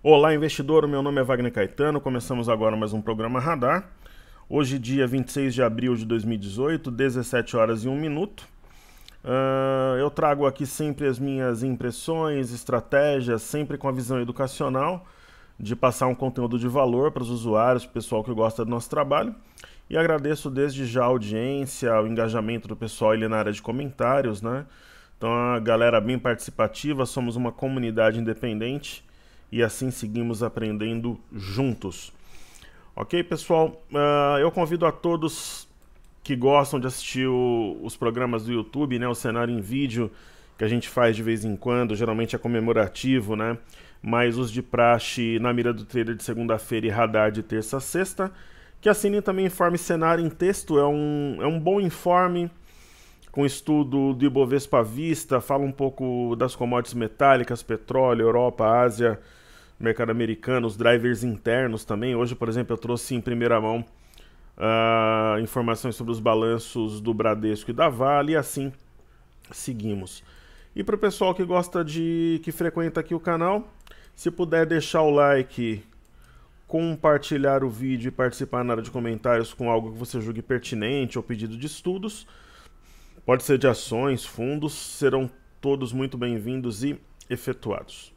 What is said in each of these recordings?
Olá, investidor. Meu nome é Wagner Caetano. Começamos agora mais um programa Radar. Hoje, dia 26 de abril de 2018, 17 horas e 1 minuto. Uh, eu trago aqui sempre as minhas impressões, estratégias, sempre com a visão educacional de passar um conteúdo de valor para os usuários, para o pessoal que gosta do nosso trabalho. E agradeço desde já a audiência, o engajamento do pessoal ali na área de comentários, né? Então, a galera bem participativa, somos uma comunidade independente e assim seguimos aprendendo juntos. Ok, pessoal? Uh, eu convido a todos que gostam de assistir o, os programas do YouTube, né, o cenário em vídeo que a gente faz de vez em quando, geralmente é comemorativo, né? Mas os de praxe na mira do trailer de segunda-feira e radar de terça a sexta. Que assinem também informe cenário em texto, é um, é um bom informe com estudo do Ibovespa à vista, fala um pouco das commodities metálicas, petróleo, Europa, Ásia, mercado americano, os drivers internos também. Hoje, por exemplo, eu trouxe em primeira mão uh, informações sobre os balanços do Bradesco e da Vale, e assim seguimos. E para o pessoal que gosta de. que frequenta aqui o canal, se puder deixar o like, compartilhar o vídeo e participar na área de comentários com algo que você julgue pertinente ou pedido de estudos. Pode ser de ações, fundos, serão todos muito bem-vindos e efetuados.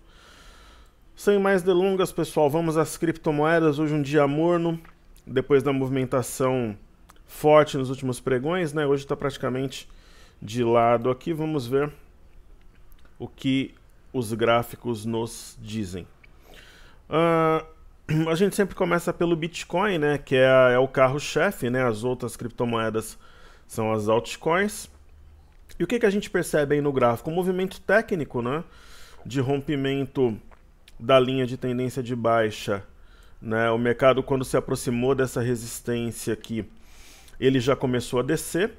Sem mais delongas, pessoal, vamos às criptomoedas. Hoje um dia morno, depois da movimentação forte nos últimos pregões, né? Hoje está praticamente de lado aqui. Vamos ver o que os gráficos nos dizem. Uh, a gente sempre começa pelo Bitcoin, né? Que é, a, é o carro-chefe, né? As outras criptomoedas são as altcoins. E o que, que a gente percebe aí no gráfico? O movimento técnico, né? De rompimento da linha de tendência de baixa, né? O mercado quando se aproximou dessa resistência aqui, ele já começou a descer.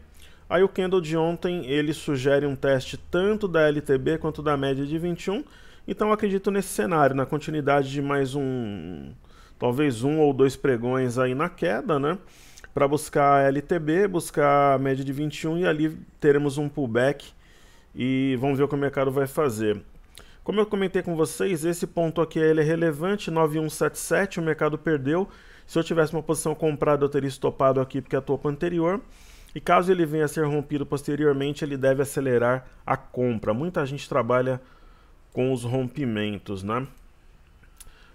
Aí o candle de ontem, ele sugere um teste tanto da LTB quanto da média de 21. Então acredito nesse cenário, na continuidade de mais um, talvez um ou dois pregões aí na queda, né? Para buscar a LTB, buscar a média de 21 e ali teremos um pullback e vamos ver o que o mercado vai fazer. Como eu comentei com vocês, esse ponto aqui ele é relevante, 9177, o mercado perdeu. Se eu tivesse uma posição comprada, eu teria estopado aqui porque é a topo anterior. E caso ele venha a ser rompido posteriormente, ele deve acelerar a compra. Muita gente trabalha com os rompimentos, né?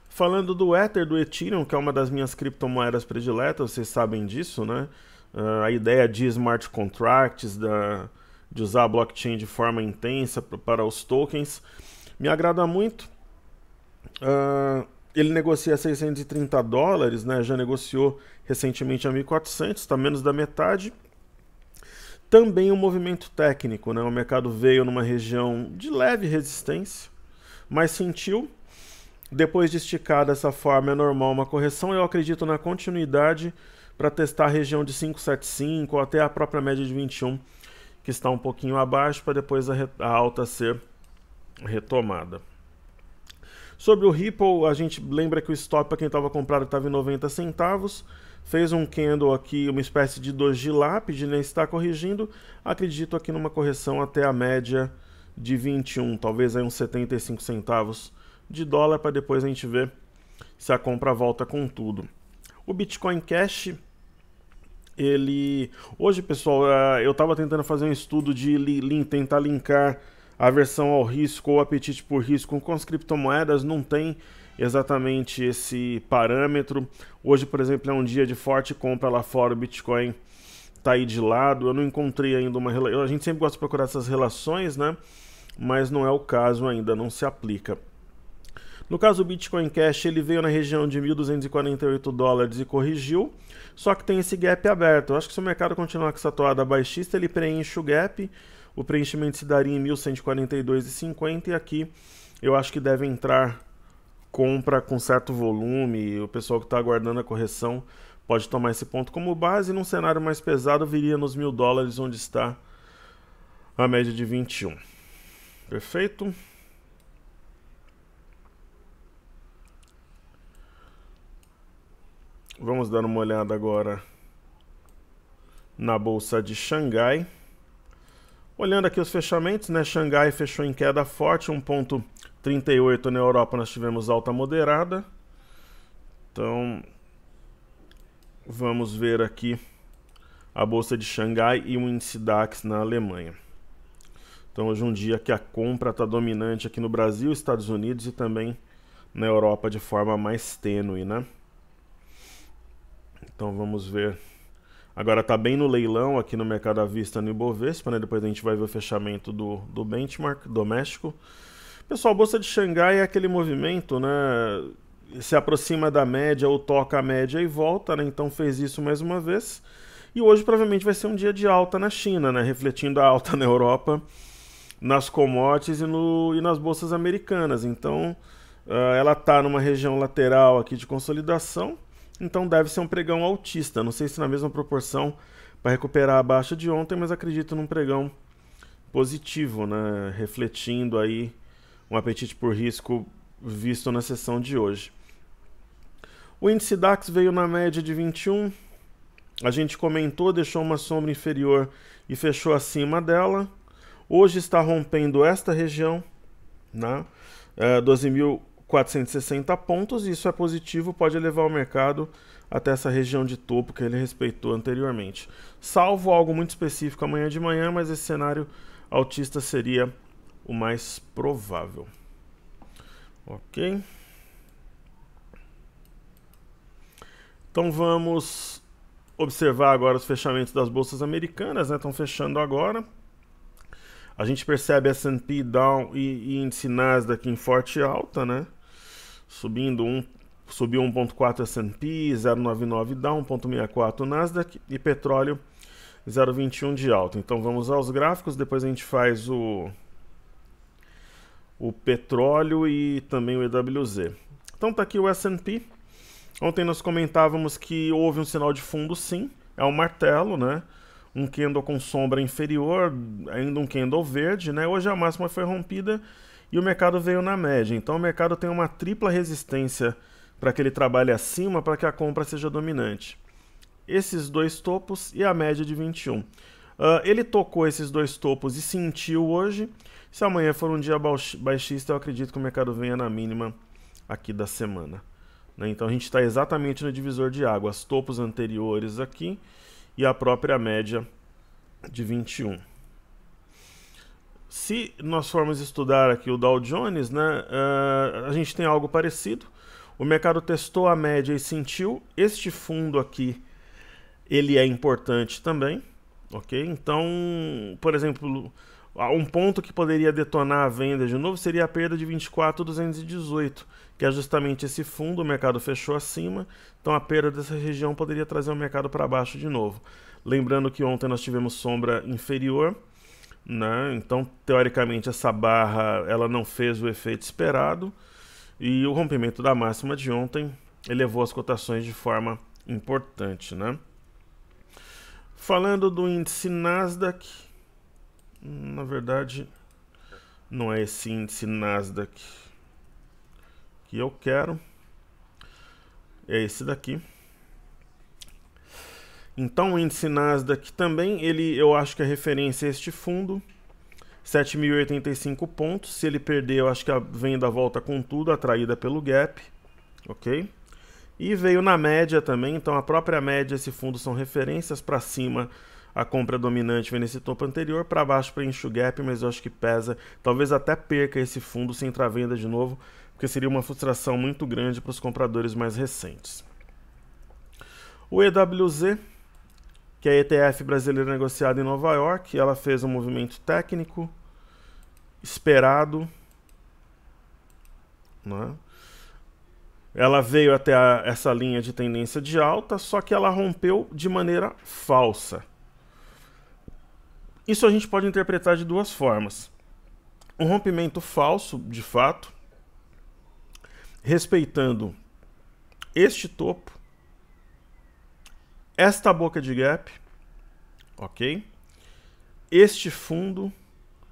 Falando do Ether, do Ethereum, que é uma das minhas criptomoedas prediletas, vocês sabem disso, né? Uh, a ideia de smart contracts, da, de usar a blockchain de forma intensa para os tokens. Me agrada muito. Uh, ele negocia 630 dólares, né? Já negociou recentemente a 1.400, está menos da metade. Também o um movimento técnico, né? O mercado veio numa região de leve resistência, mas sentiu. Depois de esticar dessa forma, é normal uma correção. Eu acredito na continuidade para testar a região de 575 ou até a própria média de 21, que está um pouquinho abaixo, para depois a, a alta ser retomada. Sobre o Ripple, a gente lembra que o stop para quem estava comprado estava em 90 centavos. Fez um candle aqui, uma espécie de dois de lápide, né? está corrigindo. Acredito aqui numa correção até a média de 21, talvez aí uns 75 centavos de dólar para depois a gente ver se a compra volta com tudo. O Bitcoin Cash ele hoje, pessoal, ah, eu estava tentando fazer um estudo de tentar linkar aversão ao risco ou apetite por risco com as criptomoedas não tem exatamente esse parâmetro. Hoje, por exemplo, é um dia de forte compra lá fora, o Bitcoin está aí de lado. Eu não encontrei ainda uma relação. A gente sempre gosta de procurar essas relações, né? Mas não é o caso ainda, não se aplica. No caso do Bitcoin Cash, ele veio na região de 1.248 dólares e corrigiu, só que tem esse gap aberto. Eu acho que se o mercado continuar com essa toada baixista, ele preenche o gap o preenchimento se daria em 1142,50 e aqui eu acho que deve entrar compra com certo volume. O pessoal que está aguardando a correção pode tomar esse ponto como base. Num cenário mais pesado, viria nos mil dólares, onde está a média de 21. Perfeito? Vamos dar uma olhada agora na bolsa de Xangai. Olhando aqui os fechamentos, né? Xangai fechou em queda forte, 1,38 na Europa nós tivemos alta moderada. Então, vamos ver aqui a bolsa de Xangai e o índice DAX na Alemanha. Então, hoje um dia que a compra está dominante aqui no Brasil, Estados Unidos e também na Europa de forma mais tênue, né? Então, vamos ver Agora está bem no leilão aqui no mercado à vista no Ibovespa, né? Depois a gente vai ver o fechamento do, do benchmark doméstico. Pessoal, a Bolsa de Xangai é aquele movimento, né? Se aproxima da média ou toca a média e volta, né? Então fez isso mais uma vez. E hoje provavelmente vai ser um dia de alta na China, né? Refletindo a alta na Europa, nas commodities e, no, e nas bolsas americanas. Então uh, ela está numa região lateral aqui de consolidação então deve ser um pregão altista. Não sei se na mesma proporção para recuperar a baixa de ontem, mas acredito num pregão positivo, né? refletindo aí um apetite por risco visto na sessão de hoje. O índice DAX veio na média de 21. A gente comentou, deixou uma sombra inferior e fechou acima dela. Hoje está rompendo esta região, né? é, 12.000 460 pontos, e isso é positivo, pode levar o mercado até essa região de topo que ele respeitou anteriormente. Salvo algo muito específico amanhã de manhã, mas esse cenário altista seria o mais provável. Ok. Então vamos observar agora os fechamentos das bolsas americanas, né? Estão fechando agora. A gente percebe S&P down e, e índice Nasdaq em forte alta, né? subindo um, subiu 1,4 S&P, 0,99 Dow, 1,64 Nasdaq e petróleo 0,21 de alta. Então vamos aos gráficos, depois a gente faz o, o petróleo e também o EWZ. Então tá aqui o S&P. Ontem nós comentávamos que houve um sinal de fundo sim, é um martelo, né? Um candle com sombra inferior, ainda um candle verde, né? Hoje a máxima foi rompida e o mercado veio na média. Então o mercado tem uma tripla resistência para que ele trabalhe acima para que a compra seja dominante. Esses dois topos e a média de 21. Uh, ah, ele tocou esses dois topos e sentiu hoje. Se amanhã for um dia baixista, eu acredito que o mercado venha na mínima aqui da semana. Né? Então a gente está exatamente no divisor de águas, topos anteriores aqui e a própria média de 21 se nós formos estudar aqui o Dow Jones, né, uh, a gente tem algo parecido. O mercado testou a média e sentiu. Este fundo aqui, ele é importante também, ok? Então, por exemplo, um ponto que poderia detonar a venda de novo seria a perda de 24,218, que é justamente esse fundo, o mercado fechou acima, então a perda dessa região poderia trazer o mercado para baixo de novo. Lembrando que ontem nós tivemos sombra inferior, né? Então, teoricamente, essa barra ela não fez o efeito esperado e o rompimento da máxima de ontem elevou as cotações de forma importante, né? Falando do índice Nasdaq, na verdade, não é esse índice Nasdaq que eu quero, é esse daqui. Então o índice Nasdaq também, ele, eu acho que a referência é este fundo, 7.085 pontos. Se ele perder, eu acho que a venda volta com tudo, atraída pelo gap, ok? E veio na média também, então a própria média, esse fundo são referências para cima a compra dominante vem nesse topo anterior, para baixo preenche o gap, mas eu acho que pesa, talvez até perca esse fundo se entrar à venda de novo, porque seria uma frustração muito grande para os compradores mais recentes. O EWZ que é a ETF brasileira negociada em Nova York. Ela fez um movimento técnico esperado. Né? Ela veio até a, essa linha de tendência de alta, só que ela rompeu de maneira falsa. Isso a gente pode interpretar de duas formas. Um rompimento falso, de fato, respeitando este topo esta boca de gap, ok? Este fundo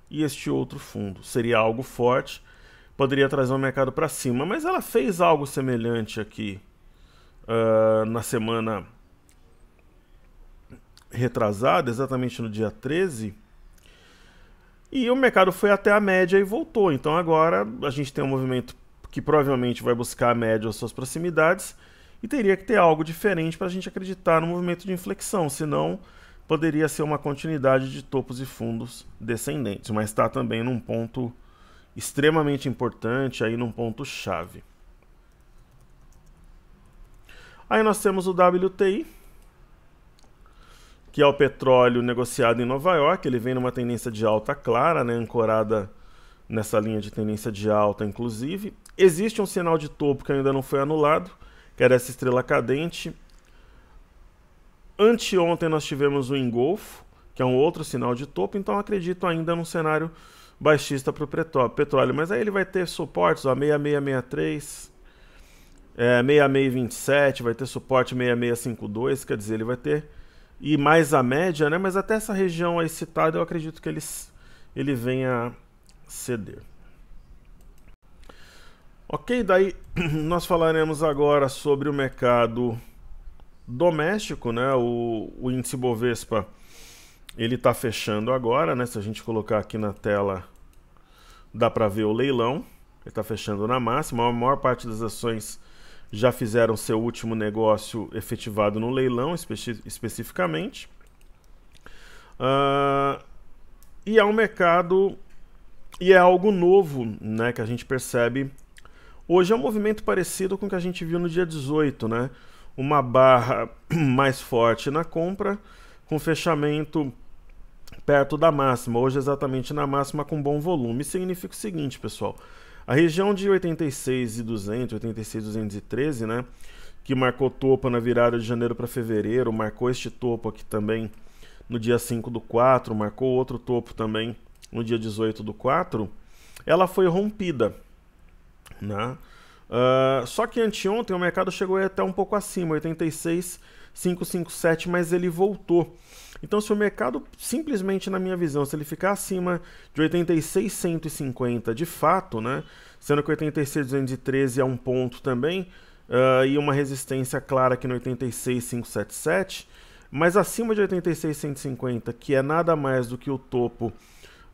e este outro fundo. Seria algo forte, poderia trazer o mercado para cima, mas ela fez algo semelhante aqui uh, na semana retrasada, exatamente no dia 13. E o mercado foi até a média e voltou. Então agora a gente tem um movimento que provavelmente vai buscar a média ou suas proximidades e teria que ter algo diferente para a gente acreditar no movimento de inflexão, senão poderia ser uma continuidade de topos e fundos descendentes, mas está também num ponto extremamente importante, aí num ponto chave. Aí nós temos o WTI, que é o petróleo negociado em Nova York, ele vem numa tendência de alta clara, né, ancorada nessa linha de tendência de alta, inclusive. Existe um sinal de topo que ainda não foi anulado, que era essa estrela cadente. Anteontem nós tivemos o engolfo, que é um outro sinal de topo, então acredito ainda num cenário baixista para o petróleo. Mas aí ele vai ter suportes, ó, 6663, é, 6627, vai ter suporte 6652, quer dizer, ele vai ter... E mais a média, né? Mas até essa região aí citada, eu acredito que ele, ele venha ceder. Ok, daí nós falaremos agora sobre o mercado doméstico, né? O, o índice Bovespa ele está fechando agora, né? Se a gente colocar aqui na tela, dá para ver o leilão. Ele está fechando na máxima. A maior parte das ações já fizeram seu último negócio efetivado no leilão, especificamente. Uh, e é um mercado e é algo novo, né? Que a gente percebe Hoje é um movimento parecido com o que a gente viu no dia 18, né? Uma barra mais forte na compra, com fechamento perto da máxima, hoje exatamente na máxima com bom volume. significa o seguinte, pessoal. A região de 86,200, e né, que marcou topo na virada de janeiro para fevereiro, marcou este topo aqui também no dia 5 do 4, marcou outro topo também no dia 18 do 4, ela foi rompida. Né? Uh, só que anteontem o mercado chegou até um pouco acima, 86,557, mas ele voltou. Então, se o mercado, simplesmente na minha visão, se ele ficar acima de 86,150 de fato, né, sendo que 86,213 é um ponto também, uh, e uma resistência clara aqui no 86,577, mas acima de 86,150, que é nada mais do que o topo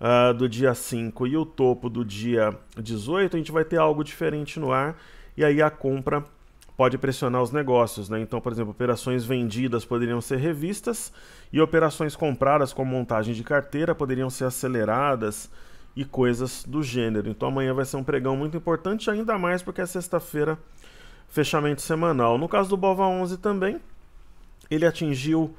uh, do dia 5 e o topo do dia 18, a gente vai ter algo diferente no ar e aí a compra pode pressionar os negócios, né? Então, por exemplo, operações vendidas poderiam ser revistas e operações compradas com montagem de carteira poderiam ser aceleradas e coisas do gênero. Então amanhã vai ser um pregão muito importante, ainda mais porque é sexta-feira, fechamento semanal. No caso do Bova 11 também, ele atingiu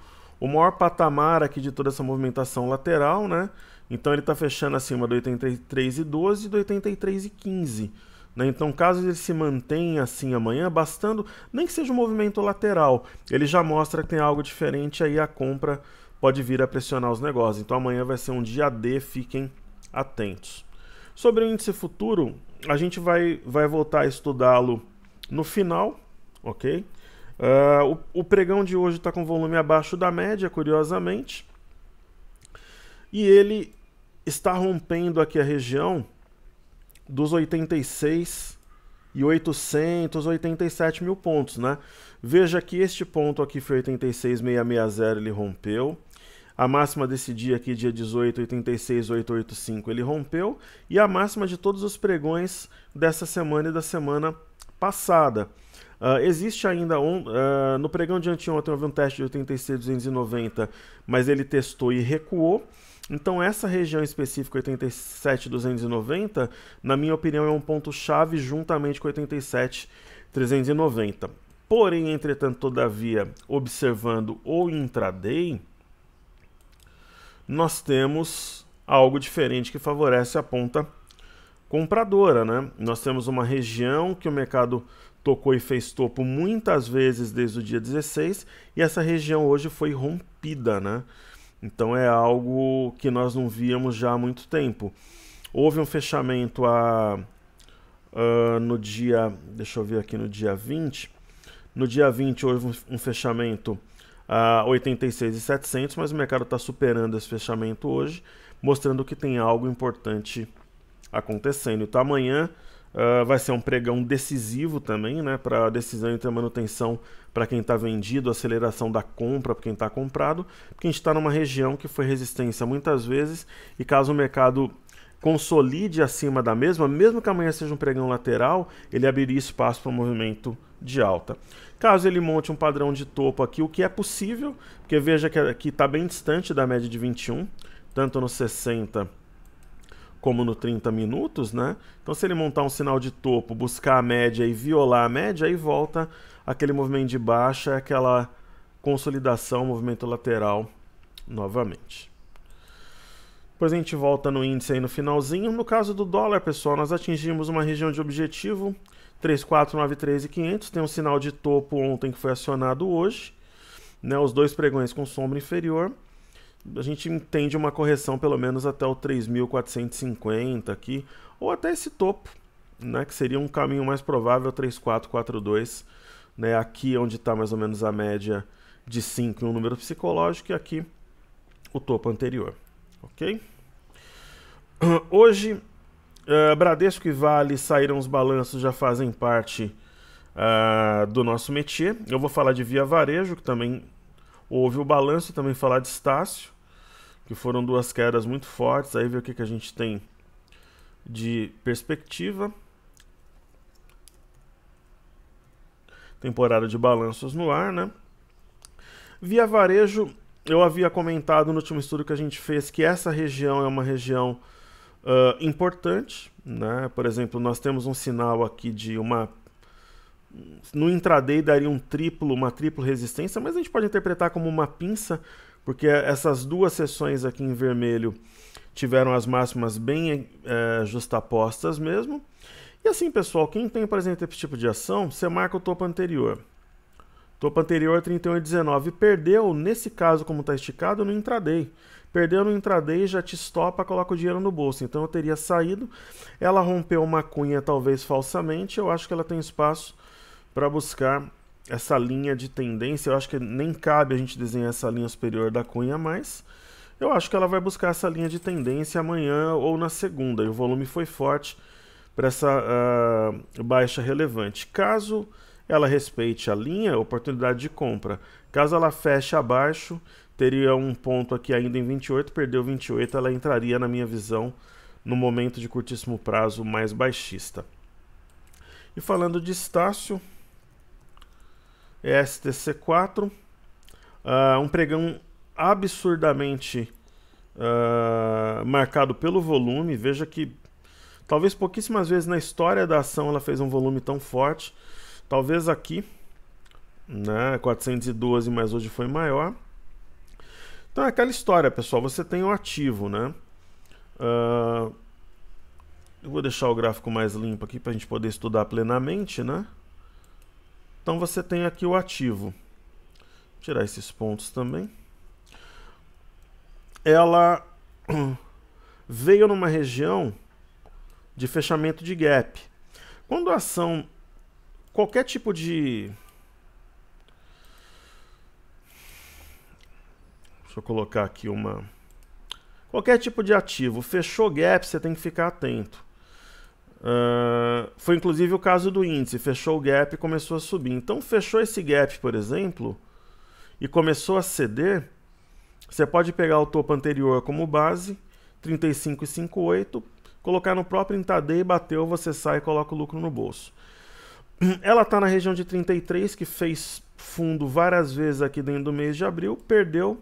o maior patamar aqui de toda essa movimentação lateral, né? Então ele está fechando acima do 83,12 e do 83,15. Né? Então, caso ele se mantenha assim amanhã, bastando, nem que seja um movimento lateral, ele já mostra que tem algo diferente aí a compra pode vir a pressionar os negócios. Então amanhã vai ser um dia D, fiquem atentos. Sobre o índice futuro, a gente vai, vai voltar a estudá-lo no final, ok? Uh, o, o, pregão de hoje está com volume abaixo da média, curiosamente. E ele está rompendo aqui a região dos 86 e 800, 87 mil pontos, né? Veja que este ponto aqui foi 86,660, ele rompeu. A máxima desse dia aqui, dia 18, 86,885, ele rompeu. E a máxima de todos os pregões dessa semana e da semana passada. Uh, existe ainda um. Uh, no pregão de anteontem houve um teste de 86,290, mas ele testou e recuou. Então, essa região específica, 87,290, na minha opinião, é um ponto-chave juntamente com 87,390. Porém, entretanto, todavia, observando o intraday, nós temos algo diferente que favorece a ponta compradora, né? Nós temos uma região que o mercado tocou e fez topo muitas vezes desde o dia 16 e essa região hoje foi rompida, né? Então é algo que nós não víamos já há muito tempo. Houve um fechamento a, ah, no dia, deixa eu ver aqui, no dia 20. No dia 20 houve um fechamento a 86,700, mas o mercado está superando esse fechamento hoje, mostrando que tem algo importante acontecendo. Então amanhã Uh, vai ser um pregão decisivo também, né, para a decisão entre a manutenção para quem está vendido, aceleração da compra para quem está comprado, porque a gente está numa região que foi resistência muitas vezes e caso o mercado consolide acima da mesma, mesmo que amanhã seja um pregão lateral, ele abriria espaço para um movimento de alta. Caso ele monte um padrão de topo aqui, o que é possível, porque veja que aqui está bem distante da média de 21, tanto no 60 como no 30 minutos, né? Então se ele montar um sinal de topo, buscar a média e violar a média, aí volta aquele movimento de baixa, aquela consolidação, movimento lateral novamente. Depois a gente volta no índice aí no finalzinho. No caso do dólar, pessoal, nós atingimos uma região de objetivo 3493.500, tem um sinal de topo ontem que foi acionado hoje, né? Os dois pregões com sombra inferior a gente entende uma correção pelo menos até o 3.450 aqui, ou até esse topo, né, que seria um caminho mais provável, 3442, né, aqui onde está mais ou menos a média de 5 em um número psicológico, e aqui o topo anterior, ok? Hoje, uh, Bradesco e Vale saíram os balanços, já fazem parte uh, do nosso métier. Eu vou falar de Via Varejo, que também houve o balanço, e também falar de Estácio que foram duas quedas muito fortes. Aí ver o que, que a gente tem de perspectiva. Temporada de balanços no ar, né? Via varejo, eu havia comentado no último estudo que a gente fez que essa região é uma região uh, importante, né? Por exemplo, nós temos um sinal aqui de uma no intraday daria um triplo, uma triplo resistência, mas a gente pode interpretar como uma pinça porque essas duas sessões aqui em vermelho tiveram as máximas bem é, justapostas mesmo. E assim, pessoal, quem tem, por exemplo, esse tipo de ação, você marca o topo anterior. Topo anterior 31,19. Perdeu, nesse caso, como está esticado, no intraday. Perdeu no intraday, já te estopa, coloca o dinheiro no bolso. Então eu teria saído. Ela rompeu uma cunha, talvez falsamente. Eu acho que ela tem espaço para buscar essa linha de tendência, eu acho que nem cabe a gente desenhar essa linha superior da cunha, mas eu acho que ela vai buscar essa linha de tendência amanhã ou na segunda. E o volume foi forte para essa uh, baixa relevante. Caso ela respeite a linha, oportunidade de compra. Caso ela feche abaixo, teria um ponto aqui ainda em 28, perdeu 28, ela entraria, na minha visão, no momento de curtíssimo prazo mais baixista. E falando de Estácio, STC4, uh, ah, um pregão absurdamente uh, marcado pelo volume. Veja que talvez pouquíssimas vezes na história da ação ela fez um volume tão forte. Talvez aqui, né, 412, mas hoje foi maior. Então é aquela história, pessoal. Você tem o ativo, né? Uh, eu vou deixar o gráfico mais limpo aqui para a gente poder estudar plenamente, né? Então você tem aqui o ativo. Vou tirar esses pontos também. Ela veio numa região de fechamento de gap. Quando a ação qualquer tipo de Deixa eu colocar aqui uma qualquer tipo de ativo fechou gap, você tem que ficar atento. Uh, foi inclusive o caso do índice, fechou o gap e começou a subir. Então, fechou esse gap, por exemplo, e começou a ceder. Você pode pegar o topo anterior como base, 35,58, colocar no próprio intraday, bateu, você sai e coloca o lucro no bolso. Ela está na região de 33, que fez fundo várias vezes aqui dentro do mês de abril, perdeu.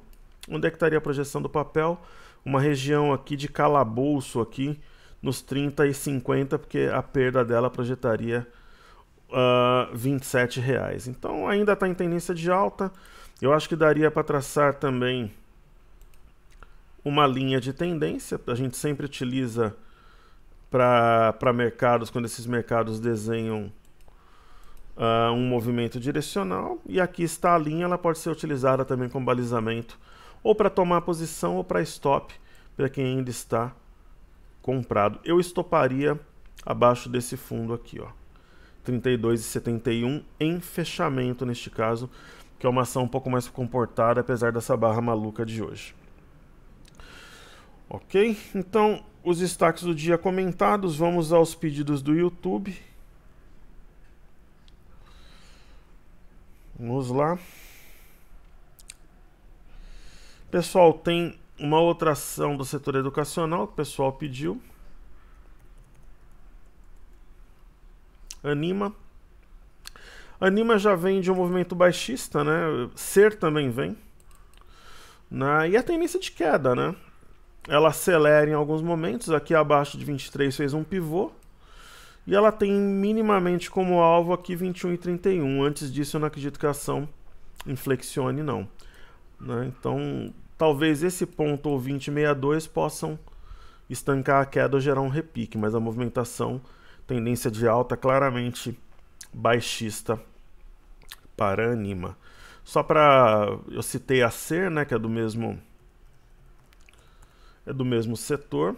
Onde é que estaria a projeção do papel? Uma região aqui de calabouço aqui, nos 30 e 50, porque a perda dela projetaria uh, ah, 27 reais. Então ainda está em tendência de alta. Eu acho que daria para traçar também uma linha de tendência. A gente sempre utiliza para mercados, quando esses mercados desenham uh, um movimento direcional. E aqui está a linha, ela pode ser utilizada também como balizamento ou para tomar posição ou para stop, para quem ainda está comprado. Eu estoparia abaixo desse fundo aqui, ó. 32,71 em fechamento neste caso, que é uma ação um pouco mais comportada, apesar dessa barra maluca de hoje. Ok? Então, os destaques do dia comentados, vamos aos pedidos do YouTube. Vamos lá. Pessoal, tem uma outra ação do setor educacional que o pessoal pediu. Anima. Anima já vem de um movimento baixista, né? Ser também vem. Na... E a tendência de queda, né? Ela acelera em alguns momentos. Aqui abaixo de 23 fez um pivô. E ela tem minimamente como alvo aqui 21 e 31. Antes disso, eu não acredito que a ação inflexione, não. Né? Então, Talvez esse ponto ou 2062 possam estancar a queda ou gerar um repique, mas a movimentação, tendência de alta claramente baixista para Anima. Só para eu citei a C, né, que é do mesmo é do mesmo setor.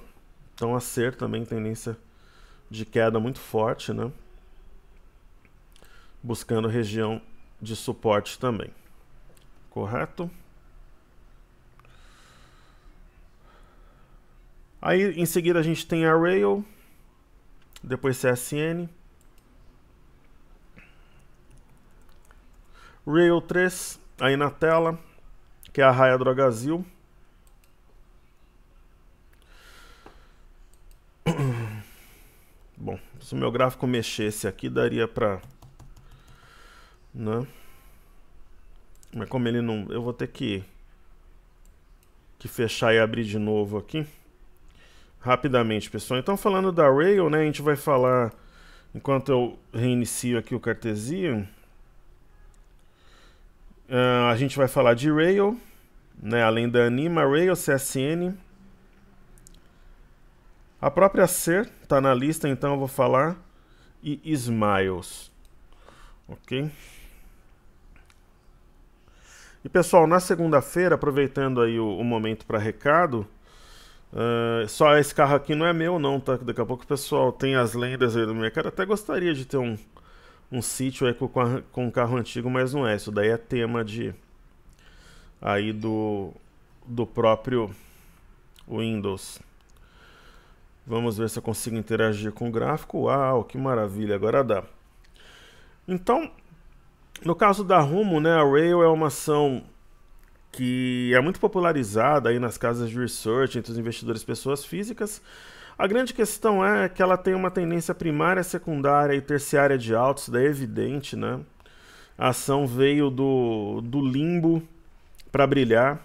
Então a ser também tendência de queda muito forte, né? Buscando região de suporte também. Correto? Aí em seguida a gente tem a Rail, depois CSN. Rail 3, aí na tela, que é a Raia Drogazil. Bom, se o meu gráfico mexesse aqui, daria pra... Né? Mas como ele não... Eu vou ter que, que fechar e abrir de novo aqui rapidamente, pessoal. Então, falando da Rail, né, a gente vai falar, enquanto eu reinicio aqui o Cartesian, uh, a gente vai falar de Rail, né, além da Anima, Rail, CSN. A própria Ser está na lista, então eu vou falar. E Smiles. Ok? E pessoal, na segunda-feira, aproveitando aí o, o momento para recado, Uh, só esse carro aqui não é meu, não, tá? Daqui a pouco o pessoal tem as lendas aí do meu. Cara, até gostaria de ter um, um sítio aí com, com um carro antigo, mas não é. Isso daí é tema de. Aí do. Do próprio Windows. Vamos ver se eu consigo interagir com o gráfico. Uau, que maravilha, agora dá. Então, no caso da Rumo, né, a Rail é uma ação que é muito popularizada aí nas casas de research entre os investidores pessoas físicas. A grande questão é que ela tem uma tendência primária, secundária e terciária de altos isso daí é evidente, né? A ação veio do, do limbo para brilhar.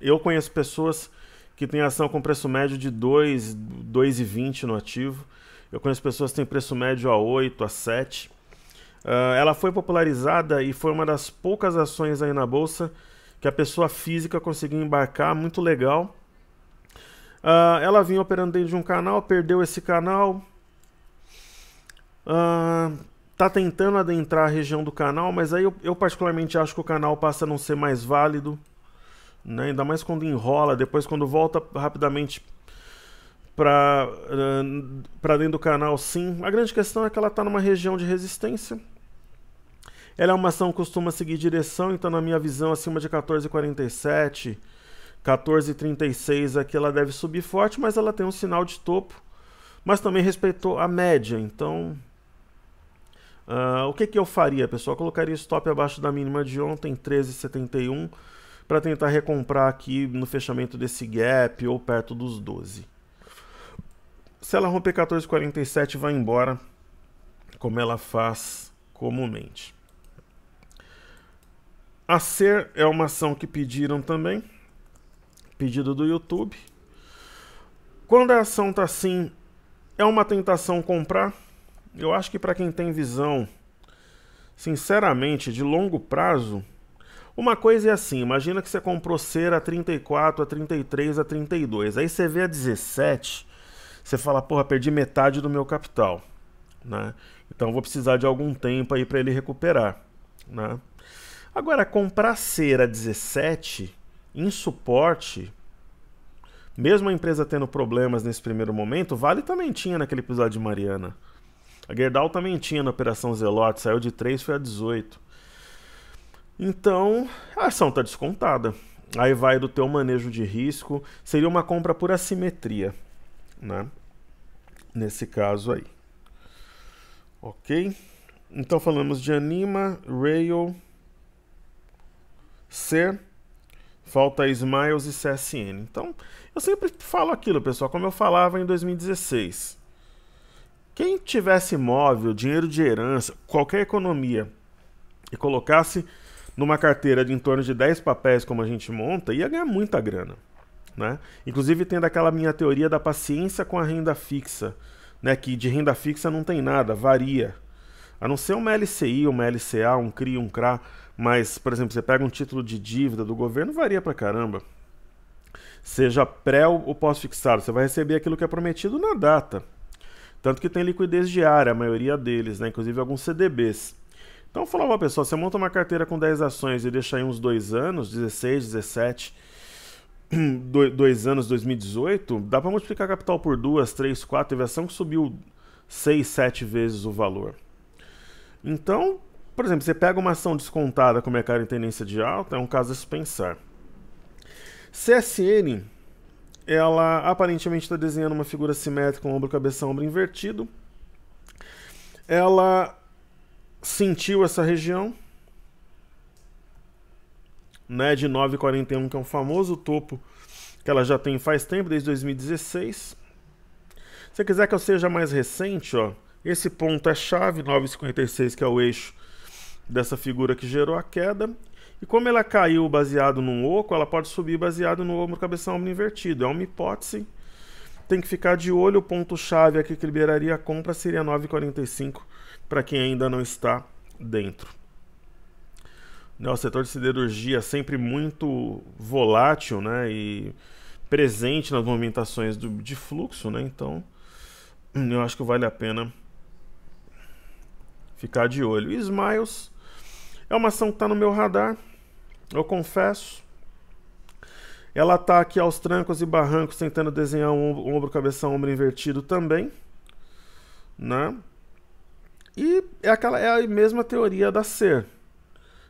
Eu conheço pessoas que têm ação com preço médio de 2, 2,20 no ativo. Eu conheço pessoas que têm preço médio a 8, a 7. Uh, ah, ela foi popularizada e foi uma das poucas ações aí na bolsa que a pessoa física conseguiu embarcar, muito legal. Uh, ela vinha operando dentro de um canal, perdeu esse canal. Uh, tá tentando adentrar a região do canal, mas aí eu, eu, particularmente acho que o canal passa a não ser mais válido. Né? Ainda mais quando enrola, depois quando volta rapidamente para uh, ah, dentro do canal, sim. A grande questão é que ela está numa região de resistência. Ela é uma ação que costuma seguir direção, então na minha visão acima de 14,47, 14,36 aqui ela deve subir forte, mas ela tem um sinal de topo, mas também respeitou a média, então... Uh, o que, que eu faria, pessoal? Eu colocaria stop abaixo da mínima de ontem, 13,71, para tentar recomprar aqui no fechamento desse gap ou perto dos 12. Se ela romper 14,47, vai embora, como ela faz comumente. A ser é uma ação que pediram também, pedido do YouTube. Quando a ação tá assim, é uma tentação comprar. Eu acho que para quem tem visão, sinceramente, de longo prazo, uma coisa é assim, imagina que você comprou cera a 34, a 33, a 32. Aí você vê a 17, você fala, porra, perdi metade do meu capital, né? Então vou precisar de algum tempo aí para ele recuperar, né? Agora, comprar cera 17 em suporte, mesmo a empresa tendo problemas nesse primeiro momento, Vale também tinha naquele episódio de Mariana. A Gerdau também tinha na Operação Zelote, saiu de 3, foi a 18. Então, a ação está descontada. Aí vai do teu manejo de risco. Seria uma compra por assimetria, né? Nesse caso aí. Ok? Então falamos de Anima, Rail, C, falta Smiles e CSN. Então, eu sempre falo aquilo, pessoal, como eu falava em 2016. Quem tivesse imóvel, dinheiro de herança, qualquer economia e colocasse numa carteira de em torno de 10 papéis como a gente monta, ia ganhar muita grana. Né? Inclusive tendo aquela minha teoria da paciência com a renda fixa, né? que de renda fixa não tem nada, varia. A não ser uma LCI, uma LCA, um CRI, um CRA, mas, por exemplo, você pega um título de dívida do governo, varia pra caramba. Seja pré ou pós-fixado, você vai receber aquilo que é prometido na data. Tanto que tem liquidez diária, a maioria deles, né? inclusive alguns CDBs. Então, eu falava pessoal, você monta uma carteira com 10 ações e deixa aí uns 2 anos, 16, 17, 2 anos, 2018, dá para multiplicar capital por 2, 3, 4, teve ação que subiu 6, 7 vezes o valor. Então, por exemplo, você pega uma ação descontada com mercado é em tendência de alta, é um caso a se pensar. CSN, ela aparentemente está desenhando uma figura simétrica, ombro, cabeça, ombro invertido. Ela sentiu essa região, né, de 9,41, que é um famoso topo que ela já tem faz tempo, desde 2016. Se você quiser que eu seja mais recente, ó, esse ponto é chave, 9,56, que é o eixo dessa figura que gerou a queda. E como ela caiu baseado num oco, ela pode subir baseado no ombro cabeção ombro invertido. É uma hipótese. Tem que ficar de olho. O ponto-chave aqui que liberaria a compra seria 9,45 para quem ainda não está dentro. Né, o setor de siderurgia é sempre muito volátil né? e presente nas movimentações de fluxo, né? então eu acho que vale a pena ficar de olho. Smiles é uma ação que está no meu radar, eu confesso. Ela está aqui aos trancos e barrancos, tentando desenhar um ombro, cabeça ombro invertido também. Né? E é, aquela, é a mesma teoria da ser.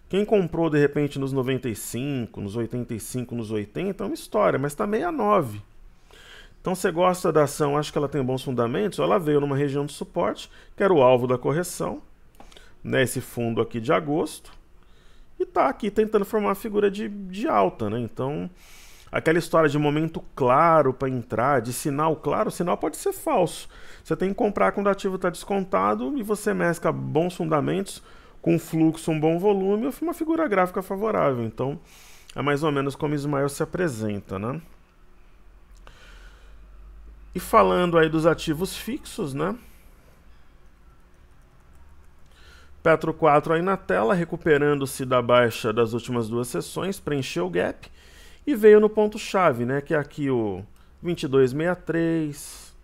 Quem comprou de repente nos 95, nos 85, nos 80 é uma história, mas está 69. Então você gosta da ação, acha que ela tem bons fundamentos, ela veio numa região de suporte, que era o alvo da correção, nesse fundo aqui de agosto e está aqui tentando formar a figura de, de alta, né? Então, aquela história de momento claro para entrar, de sinal claro, sinal pode ser falso. Você tem que comprar quando o ativo está descontado e você mescla bons fundamentos com fluxo, um bom volume, uma figura gráfica favorável. Então, é mais ou menos como Ismael se apresenta, né? E falando aí dos ativos fixos, né? Petro 4 aí na tela, recuperando-se da baixa das últimas duas sessões, preencheu o gap e veio no ponto-chave, né? Que é aqui o 2263,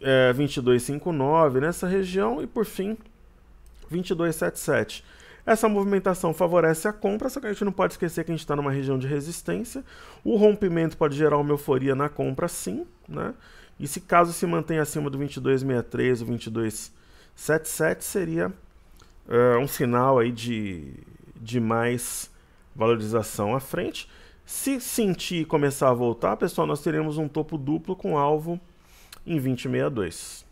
é, 2259 nessa região e por fim 2277. Essa movimentação favorece a compra, só que a gente não pode esquecer que a gente está numa região de resistência. O rompimento pode gerar uma euforia na compra, sim, né? E se caso se mantenha acima do 2263 ou 22 77 seria uh, um sinal aí de, de mais valorização à frente. Se sentir começar a voltar, pessoal, nós teremos um topo duplo com alvo em 2062.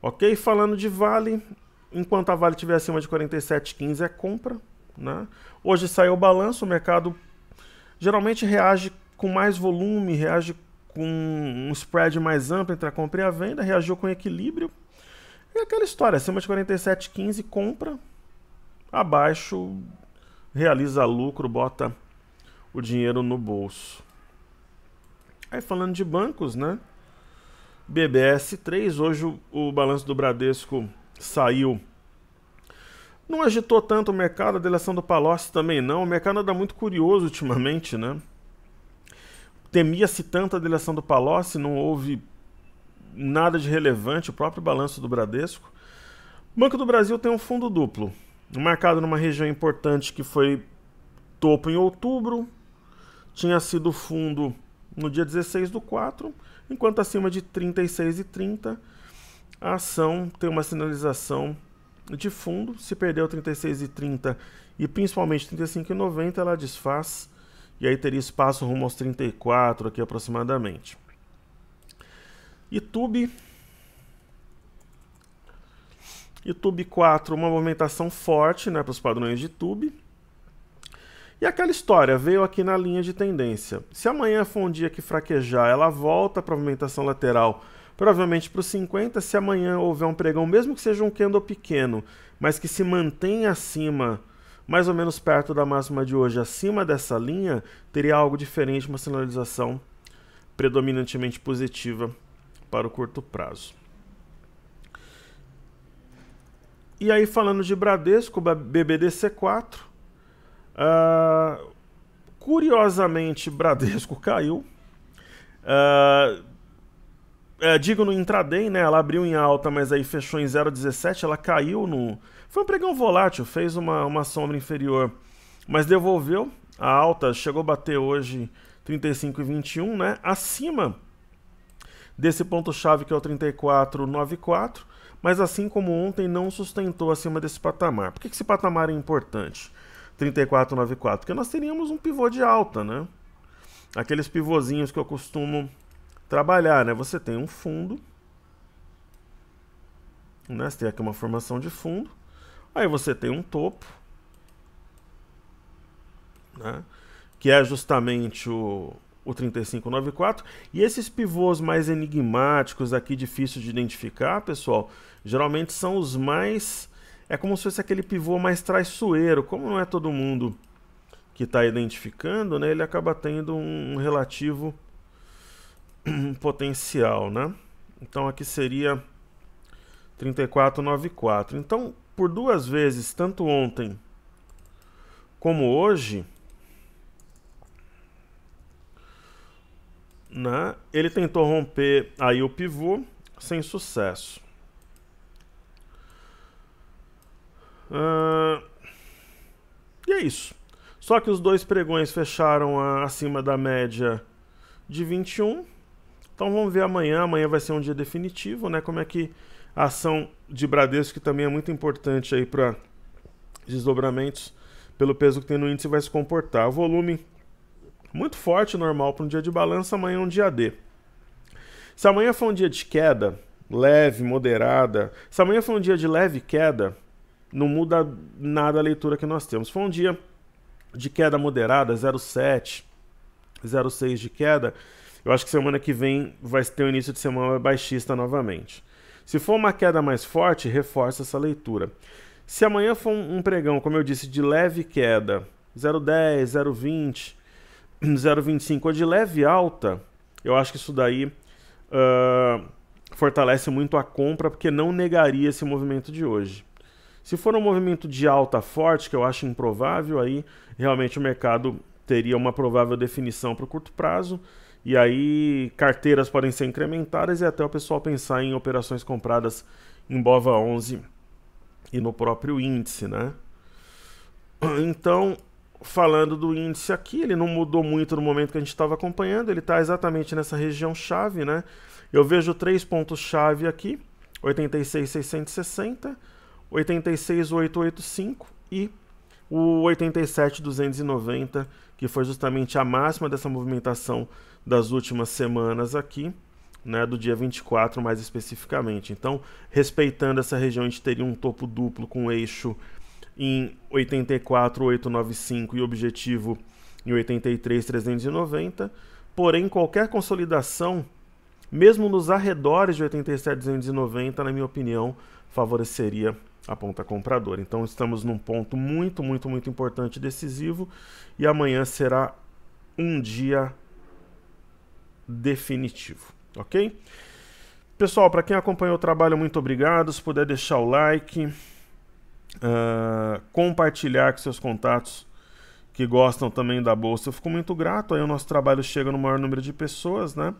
Ok? Falando de Vale, enquanto a Vale estiver acima de 47,15 é compra. Né? Hoje saiu o balanço, o mercado geralmente reage com mais volume, reage com um spread mais amplo entre a compra e a venda, reagiu com equilíbrio. E aquela história, acima de 47,15 compra, abaixo realiza lucro, bota o dinheiro no bolso. Aí falando de bancos, né? BBS3, hoje o, o balanço do Bradesco saiu. Não agitou tanto o mercado, a delação do Palocci também não. O mercado anda muito curioso ultimamente, né? Temia-se tanto a direção do Palocci, não houve nada de relevante, o próprio balanço do Bradesco. O Banco do Brasil tem um fundo duplo, marcado numa região importante que foi topo em outubro, tinha sido fundo no dia 16 do 4, enquanto acima de 36,30 a ação tem uma sinalização de fundo, se perdeu 36,30 e principalmente 35,90 ela desfaz e aí teria espaço rumo aos 34 aqui aproximadamente. YouTube. YouTube 4, uma movimentação forte né, para os padrões de YouTube. E aquela história, veio aqui na linha de tendência. Se amanhã for um dia que fraquejar, ela volta para a movimentação lateral, provavelmente para os 50. Se amanhã houver um pregão, mesmo que seja um candle pequeno, mas que se mantém acima mais ou menos perto da máxima de hoje, acima dessa linha, teria algo diferente, uma sinalização predominantemente positiva para o curto prazo. E aí, falando de Bradesco, BBDC4, uh, ah, curiosamente, Bradesco caiu. Uh, é, digo no intraday, né? Ela abriu em alta, mas aí fechou em 0,17. Ela caiu no, foi um pregão volátil, fez uma, uma sombra inferior, mas devolveu a alta, chegou a bater hoje 35,21, né? Acima desse ponto-chave que é o 34,94, mas assim como ontem não sustentou acima desse patamar. Por que esse patamar é importante? 34,94? Porque nós teríamos um pivô de alta, né? Aqueles pivôzinhos que eu costumo trabalhar, né? Você tem um fundo, né? Você tem aqui uma formação de fundo, Aí você tem um topo, né? que é justamente o, o 3594. E esses pivôs mais enigmáticos aqui, difíceis de identificar, pessoal, geralmente são os mais... É como se fosse aquele pivô mais traiçoeiro. Como não é todo mundo que está identificando, né, ele acaba tendo um relativo potencial. Né? Então aqui seria 3494. Então por duas vezes, tanto ontem como hoje, né? Ele tentou romper aí o pivô sem sucesso. Uh, e é isso. Só que os dois pregões fecharam a, acima da média de 21. Então vamos ver amanhã. Amanhã vai ser um dia definitivo, né? Como é que a ação de Bradesco, que também é muito importante aí para desdobramentos, pelo peso que tem no índice, vai se comportar. O volume muito forte, normal para um dia de balança amanhã é um dia D. Se amanhã for um dia de queda, leve, moderada, se amanhã for um dia de leve queda, não muda nada a leitura que nós temos. Foi um dia de queda moderada, 0,7, 0,6 de queda. Eu acho que semana que vem vai ter o início de semana baixista novamente. Se for uma queda mais forte, reforça essa leitura. Se amanhã for um pregão, como eu disse, de leve queda, 0,10, 0,20, 0,25 ou de leve alta, eu acho que isso daí uh, fortalece muito a compra, porque não negaria esse movimento de hoje. Se for um movimento de alta forte, que eu acho improvável, aí realmente o mercado teria uma provável definição para o curto prazo. E aí carteiras podem ser incrementadas e até o pessoal pensar em operações compradas em Bova 11 e no próprio índice, né? Então, falando do índice aqui, ele não mudou muito no momento que a gente estava acompanhando, ele está exatamente nessa região chave, né? Eu vejo três pontos chave aqui, 86,660, 86,885 e o 87,290, que foi justamente a máxima dessa movimentação das últimas semanas aqui, né, do dia 24 mais especificamente. Então, respeitando essa região, a gente teria um topo duplo com eixo em 84,895 e objetivo em 83,390. Porém, qualquer consolidação, mesmo nos arredores de 87,290, na minha opinião, favoreceria a ponta compradora. Então, estamos num ponto muito, muito, muito importante e decisivo. E amanhã será um dia definitivo, ok? Pessoal, para quem acompanhou o trabalho, muito obrigado. Se puder deixar o like, uh, compartilhar com seus contatos que gostam também da bolsa, eu fico muito grato. Aí o nosso trabalho chega no maior número de pessoas, né?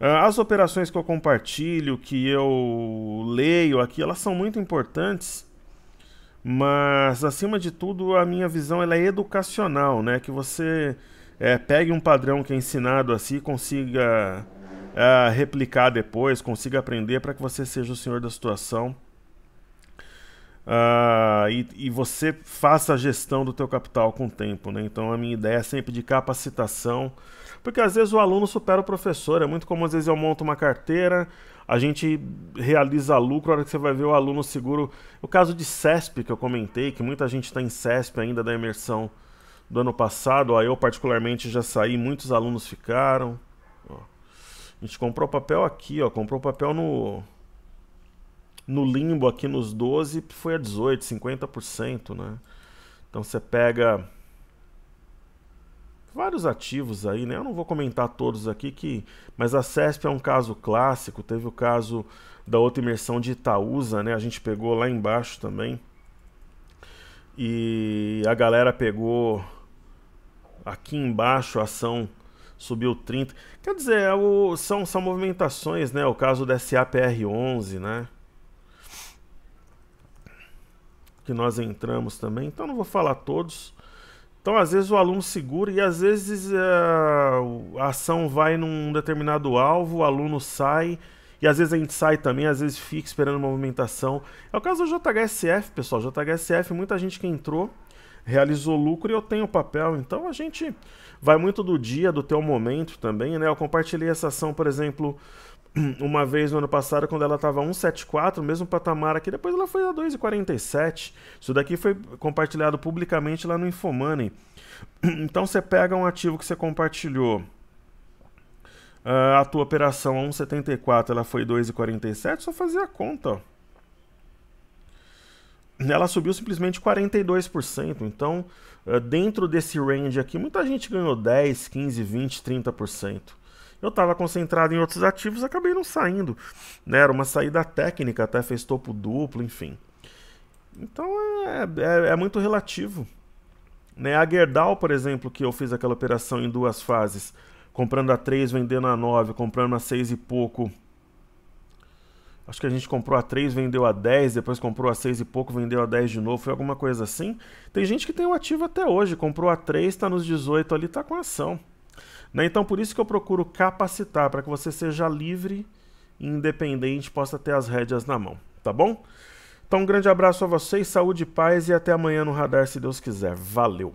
Uh, as operações que eu compartilho, que eu leio aqui, elas são muito importantes, mas acima de tudo a minha visão ela é educacional, né? Que você é, pegue um padrão que é ensinado assim e consiga é, replicar depois, consiga aprender para que você seja o senhor da situação Uh, e, e, você faça a gestão do teu capital com o tempo, né? Então a minha ideia é sempre de capacitação, porque às vezes o aluno supera o professor, é muito comum às vezes eu monto uma carteira, a gente realiza lucro, a hora que você vai ver o aluno seguro, o caso de CESP que eu comentei, que muita gente está em CESP ainda da imersão do ano passado. Ó, eu, particularmente, já saí, muitos alunos ficaram. Ó, a gente comprou papel aqui, ó, comprou papel no, no limbo aqui nos 12, foi a 18, 50%. Né? Então você pega vários ativos aí, né? Eu não vou comentar todos aqui que, mas a CESP é um caso clássico, teve o caso da outra imersão de Itaúsa, né? A gente pegou lá embaixo também. E a galera pegou Aqui embaixo a ação subiu 30. Quer dizer, é o, são, são movimentações, né? O caso da SAPR11, né? Que nós entramos também. Então não vou falar todos. Então, às vezes o aluno segura e às vezes é, a ação vai num determinado alvo, o aluno sai e às vezes a gente sai também, às vezes fica esperando movimentação. É o caso do JHSF, pessoal. JHSF, muita gente que entrou realizou lucro e eu tenho papel. Então a gente vai muito do dia, do teu momento também, né? Eu compartilhei essa ação, por exemplo, uma vez no ano passado, quando ela estava 174, mesmo patamar aqui, depois ela foi a 2,47. Isso daqui foi compartilhado publicamente lá no Infomoney. Então você pega um ativo que você compartilhou. Ah, a tua operação a 1,74 ela foi 2,47, só fazer a conta. Ó ela subiu simplesmente 42%. Então, eh, dentro desse range aqui, muita gente ganhou 10, 15, 20, 30%. Eu estava concentrado em outros ativos, acabei não saindo. Né? Era uma saída técnica, até fez topo duplo, enfim. Então é, é, é muito relativo. Né? A Gerdau, por exemplo, que eu fiz aquela operação em duas fases, comprando a 3, vendendo a 9, comprando a 6 e pouco, Acho que a gente comprou a 3, vendeu a 10, depois comprou a 6 e pouco, vendeu a 10 de novo, foi alguma coisa assim. Tem gente que tem o ativo até hoje, comprou a 3, está nos 18 ali, está com ação. Né? Então por isso que eu procuro capacitar, para que você seja livre e independente, possa ter as rédeas na mão, tá bom? Então um grande abraço a vocês, saúde, paz e até amanhã no Radar, se Deus quiser. Valeu!